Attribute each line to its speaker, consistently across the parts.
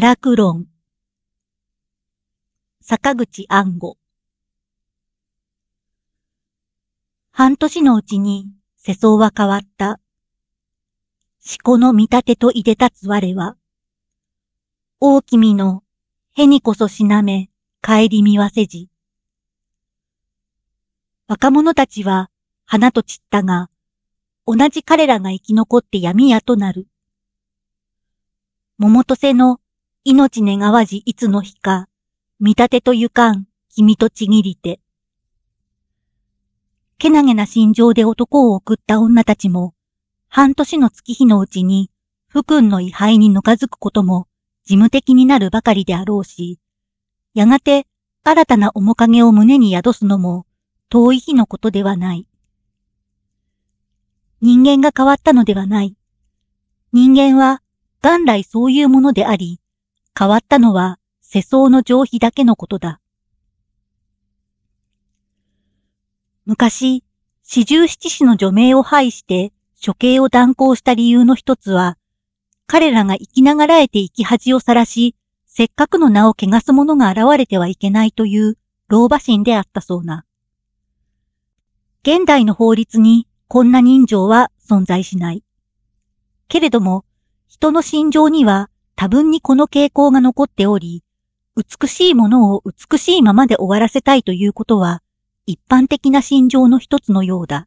Speaker 1: 堕落論。坂口安吾。半年のうちに世相は変わった。四股の見立てと出立つ我は、大君のへにこそしなめ、帰り見わせじ。若者たちは花と散ったが、同じ彼らが生き残って闇屋となる。桃と瀬の命願わじいつの日か、見立てとゆかん、君とちぎりて。けなげな心情で男を送った女たちも、半年の月日のうちに、福君の遺灰にぬかづくことも、事務的になるばかりであろうし、やがて、新たな面影を胸に宿すのも、遠い日のことではない。人間が変わったのではない。人間は元来そういうものであり、変わったのは世相の上皮だけのことだ。昔、四十七子の除名を廃して処刑を断行した理由の一つは、彼らが生きながらえて生き恥をさらし、せっかくの名を汚す者が現れてはいけないという老婆心であったそうな。現代の法律にこんな人情は存在しない。けれども、人の心情には多分にこの傾向が残っており、美しいものを美しいままで終わらせたいということは、一般的な心情の一つのようだ。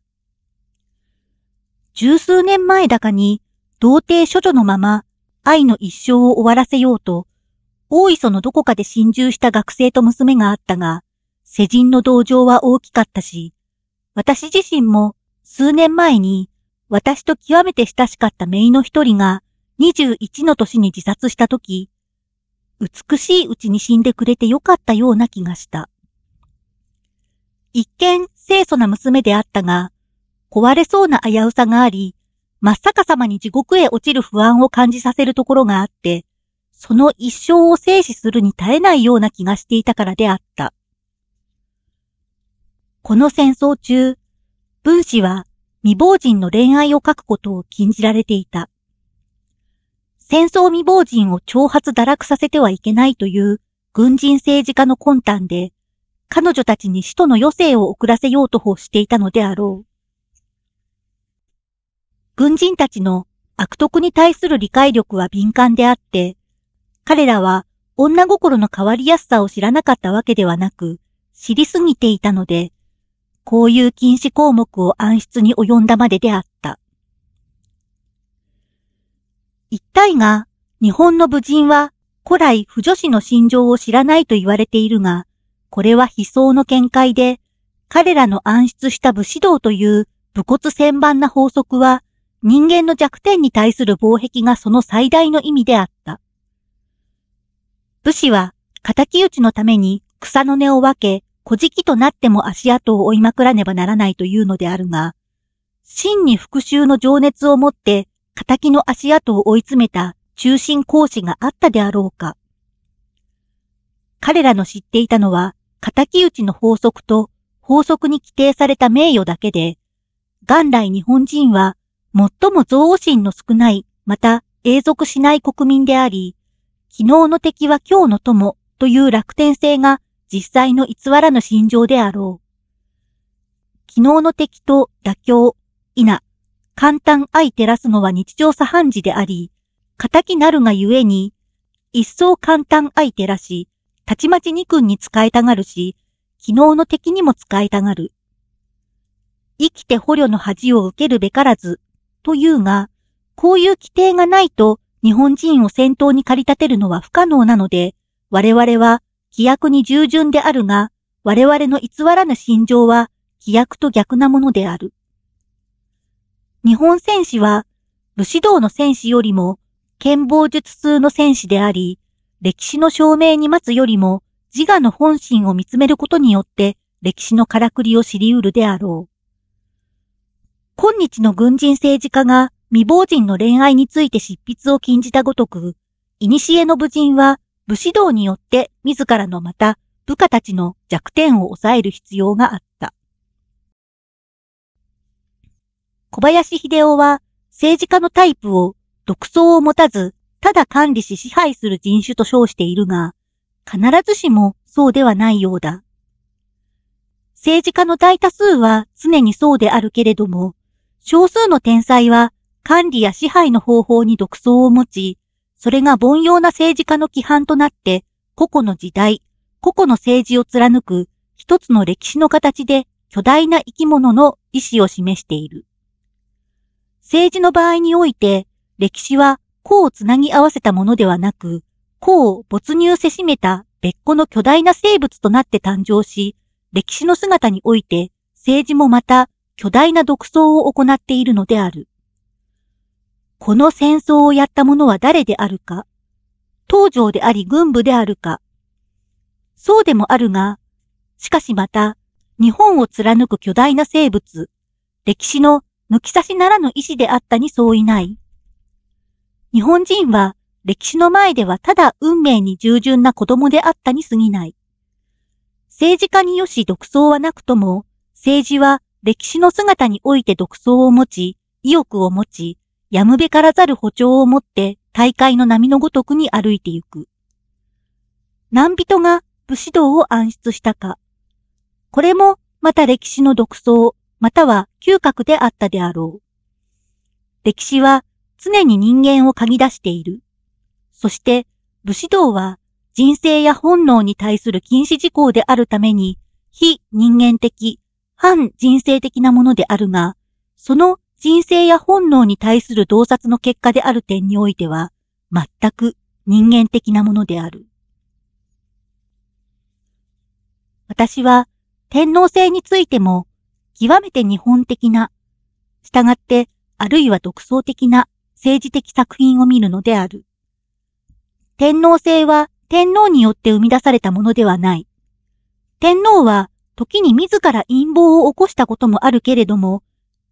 Speaker 1: 十数年前だかに、童貞処女のまま愛の一生を終わらせようと、大磯のどこかで心中した学生と娘があったが、世人の同情は大きかったし、私自身も数年前に私と極めて親しかった姪の一人が21の年に自殺した時、美しいうちに死んでくれてよかったような気がした。一見清楚な娘であったが、壊れそうな危うさがあり、真っ逆さまに地獄へ落ちる不安を感じさせるところがあって、その一生を静止するに耐えないような気がしていたからであった。この戦争中、文氏は未亡人の恋愛を書くことを禁じられていた。戦争未亡人を挑発堕落させてはいけないという軍人政治家の魂胆で、彼女たちに使徒の余生を遅らせようと欲していたのであろう。軍人たちの悪徳に対する理解力は敏感であって、彼らは女心の変わりやすさを知らなかったわけではなく、知りすぎていたので、こういう禁止項目を暗室に及んだまでであった。一体が、日本の武人は古来不女子の心情を知らないと言われているが、これは悲壮の見解で、彼らの暗出した武士道という武骨千番な法則は、人間の弱点に対する防壁がその最大の意味であった。武士は、敵討ちのために草の根を分け、小敷となっても足跡を追いまくらねばならないというのであるが、真に復讐の情熱を持って仇の足跡を追い詰めた中心講師があったであろうか。彼らの知っていたのは、仇討ちの法則と法則に規定された名誉だけで、元来日本人は最も憎悪心の少ない、また永続しない国民であり、昨日の敵は今日の友という楽天性が実際の偽らぬ心情であろう。昨日の敵と妥協、否、簡単相照らすのは日常茶飯事であり、仇なるがゆえに、一層簡単相照らし、たちまち二君に使いたがるし、昨日の敵にも使いたがる。生きて捕虜の恥を受けるべからず、というが、こういう規定がないと日本人を戦闘に駆り立てるのは不可能なので、我々は規約に従順であるが、我々の偽らぬ心情は規約と逆なものである。日本戦士は武士道の戦士よりも剣謀術通の戦士であり、歴史の証明に待つよりも自我の本心を見つめることによって歴史のからくりを知り得るであろう。今日の軍人政治家が未亡人の恋愛について執筆を禁じたごとく、古の武人は武士道によって自らのまた部下たちの弱点を抑える必要があった。小林秀夫は政治家のタイプを独創を持たず、ただ管理し支配する人種と称しているが、必ずしもそうではないようだ。政治家の大多数は常にそうであるけれども、少数の天才は管理や支配の方法に独創を持ち、それが凡庸な政治家の規範となって、個々の時代、個々の政治を貫く一つの歴史の形で巨大な生き物の意志を示している。政治の場合において、歴史はこをつなぎ合わせたものではなく、こを没入せしめた別個の巨大な生物となって誕生し、歴史の姿において政治もまた巨大な独創を行っているのである。この戦争をやった者は誰であるか、東条であり軍部であるか、そうでもあるが、しかしまた、日本を貫く巨大な生物、歴史の抜き差しならぬ意志であったに相違ない。日本人は歴史の前ではただ運命に従順な子供であったに過ぎない。政治家によし独創はなくとも、政治は歴史の姿において独創を持ち、意欲を持ち、やむべからざる歩調を持って大会の波のごとくに歩いてゆく。何人が武士道を暗出したか。これもまた歴史の独創、または嗅覚であったであろう。歴史は常に人間を嗅ぎ出している。そして武士道は人生や本能に対する禁止事項であるために非人間的、反人生的なものであるが、その人生や本能に対する洞察の結果である点においては、全く人間的なものである。私は天皇制についても極めて日本的な、従ってあるいは独創的な政治的作品を見るのである。天皇制は天皇によって生み出されたものではない。天皇は時に自ら陰謀を起こしたこともあるけれども、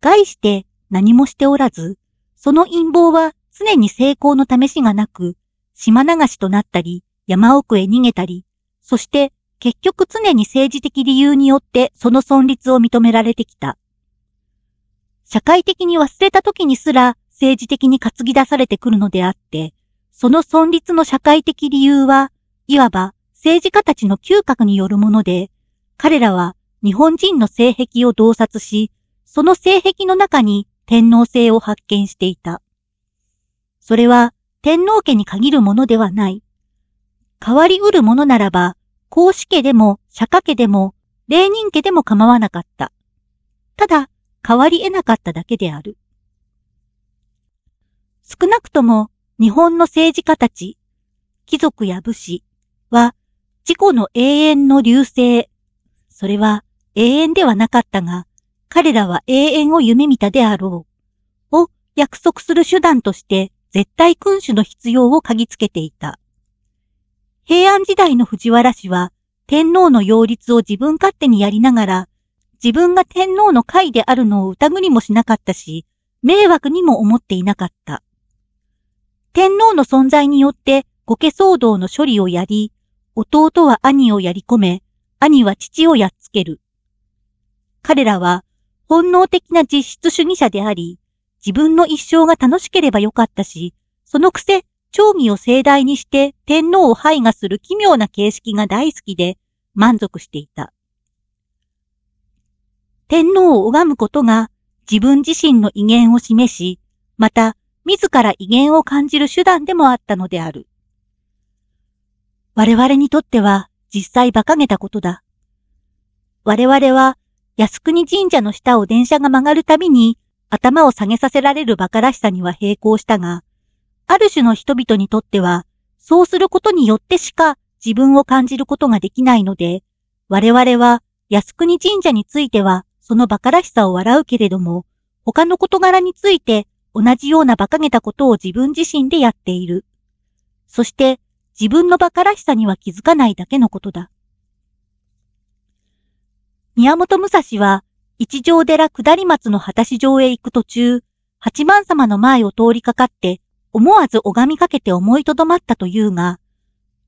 Speaker 1: 概して何もしておらず、その陰謀は常に成功の試しがなく、島流しとなったり、山奥へ逃げたり、そして結局常に政治的理由によってその存立を認められてきた。社会的に忘れた時にすら政治的に担ぎ出されてくるのであって、その存立の社会的理由は、いわば政治家たちの嗅覚によるもので、彼らは日本人の性癖を洞察し、その性癖の中に天皇制を発見していた。それは天皇家に限るものではない。変わりうるものならば、孔子家でも釈迦家でも、霊人家でも構わなかった。ただ、変わり得なかっただけである。少なくとも日本の政治家たち、貴族や武士は自己の永遠の流星、それは永遠ではなかったが、彼らは永遠を夢見たであろう、を約束する手段として絶対君主の必要を嗅ぎつけていた。平安時代の藤原氏は、天皇の擁立を自分勝手にやりながら、自分が天皇の会であるのを疑りもしなかったし、迷惑にも思っていなかった。天皇の存在によってご家騒動の処理をやり、弟は兄をやり込め、兄は父をやっつける。彼らは本能的な実質主義者であり、自分の一生が楽しければよかったし、そのくせ蝶儀を盛大にして天皇を排がする奇妙な形式が大好きで満足していた。天皇を拝むことが自分自身の威厳を示し、また自ら威厳を感じる手段でもあったのである。我々にとっては実際馬鹿げたことだ。我々は靖国神社の下を電車が曲がるたびに頭を下げさせられる馬鹿らしさには並行したが、ある種の人々にとっては、そうすることによってしか自分を感じることができないので、我々は靖国神社についてはその馬鹿らしさを笑うけれども、他の事柄について同じような馬鹿げたことを自分自身でやっている。そして自分の馬鹿らしさには気づかないだけのことだ。宮本武蔵は一条寺下り松の果たし城へ行く途中、八幡様の前を通りかかって思わず拝みかけて思いとどまったというが、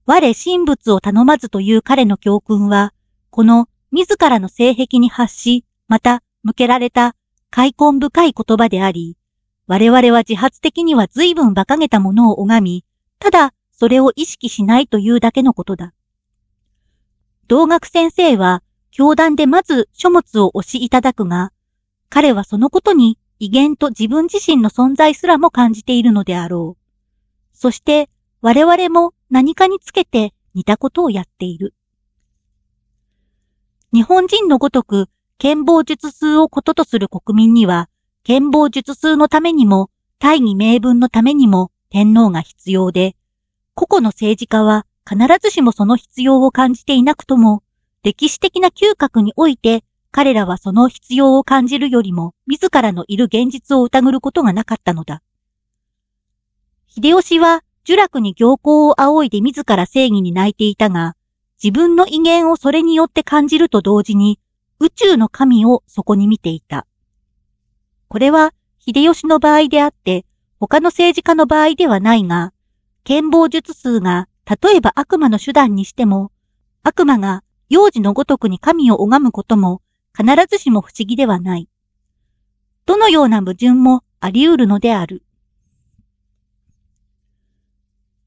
Speaker 1: 我神仏を頼まずという彼の教訓は、この自らの性癖に発し、また向けられた開墾深い言葉であり、我々は自発的には随分馬鹿げたものを拝み、ただそれを意識しないというだけのことだ。同学先生は教団でまず書物を押しいただくが、彼はそのことに威厳と自分自身の存在すらも感じているのであろう。そして我々も何かにつけて似たことをやっている。日本人のごとく、剣謀術数をこととする国民には、剣謀術数のためにも、大義名分のためにも天皇が必要で、個々の政治家は必ずしもその必要を感じていなくとも、歴史的な嗅覚において彼らはその必要を感じるよりも、自らのいる現実を疑ることがなかったのだ。秀吉は、呪楽に行幸を仰いで自ら正義に泣いていたが、自分の威厳をそれによって感じると同時に、宇宙の神をそこに見ていた。これは、秀吉の場合であって、他の政治家の場合ではないが、剣謀術数が、例えば悪魔の手段にしても、悪魔が幼児のごとくに神を拝むことも必ずしも不思議ではない。どのような矛盾もあり得るのである。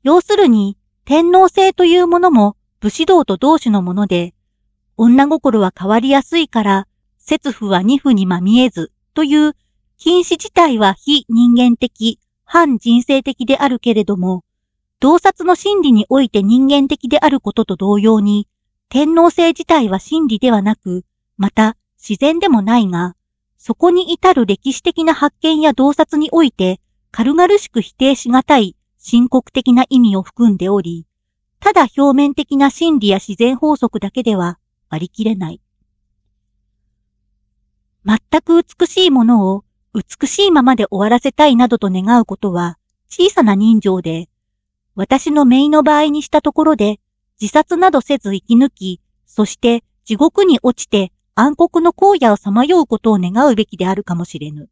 Speaker 1: 要するに、天皇制というものも武士道と同種のもので、女心は変わりやすいから、節婦は二婦にまみえずという禁止自体は非人間的、反人生的であるけれども、洞察の心理において人間的であることと同様に、天皇制自体は真理ではなく、また自然でもないが、そこに至る歴史的な発見や洞察において、軽々しく否定しがたい深刻的な意味を含んでおり、ただ表面的な真理や自然法則だけでは割り切れない。全く美しいものを美しいままで終わらせたいなどと願うことは小さな人情で、私の姪の場合にしたところで自殺などせず生き抜き、そして地獄に落ちて暗黒の荒野をさまようことを願うべきであるかもしれぬ。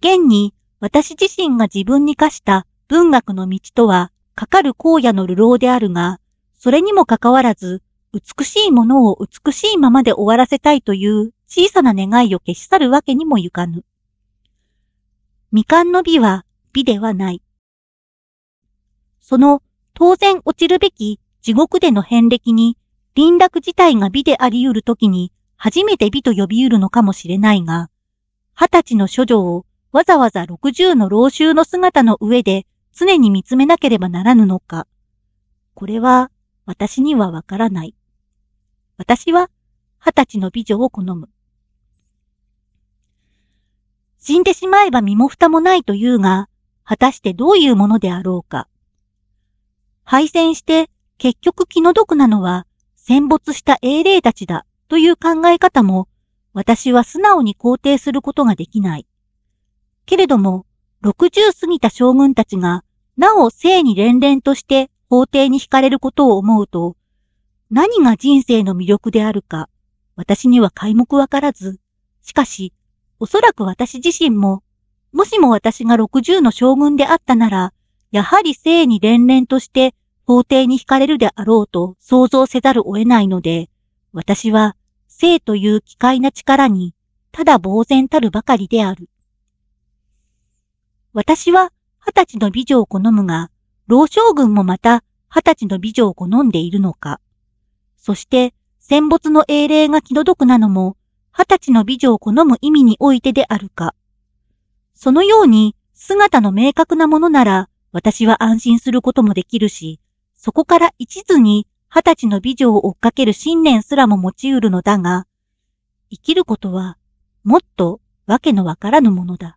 Speaker 1: 現に私自身が自分に課した文学の道とは、かかる荒野の流浪であるが、それにもかかわらず、美しいものを美しいままで終わらせたいという小さな願いを消し去るわけにもゆかぬ。未完の美は美ではない。その当然落ちるべき地獄での遍歴に輪落自体が美であり得るときに、初めて美と呼び得るのかもしれないが、二十歳の処女をわざわざ六十の老衆の姿の上で常に見つめなければならぬのか。これは私にはわからない。私は二十歳の美女を好む。死んでしまえば身も蓋もないというが、果たしてどういうものであろうか。敗戦して結局気の毒なのは戦没した英霊たちだという考え方も私は素直に肯定することができない。けれども、60過ぎた将軍たちがなお性に連々として法廷に惹かれることを思うと、何が人生の魅力であるか、私には皆目わからず、しかし、おそらく私自身も、もしも私が60の将軍であったなら、やはり性に連々として法廷に惹かれるであろうと想像せざるを得ないので、私は性という奇怪な力に、ただ呆然たるばかりである。私は二十歳の美女を好むが、老将軍もまた二十歳の美女を好んでいるのか。そして、戦没の英霊が気の毒なのも、二十歳の美女を好む意味においてであるか。そのように、姿の明確なものなら、私は安心することもできるし、そこから一途に二十歳の美女を追っかける信念すらも持ち得るのだが、生きることはもっとわけのわからぬものだ。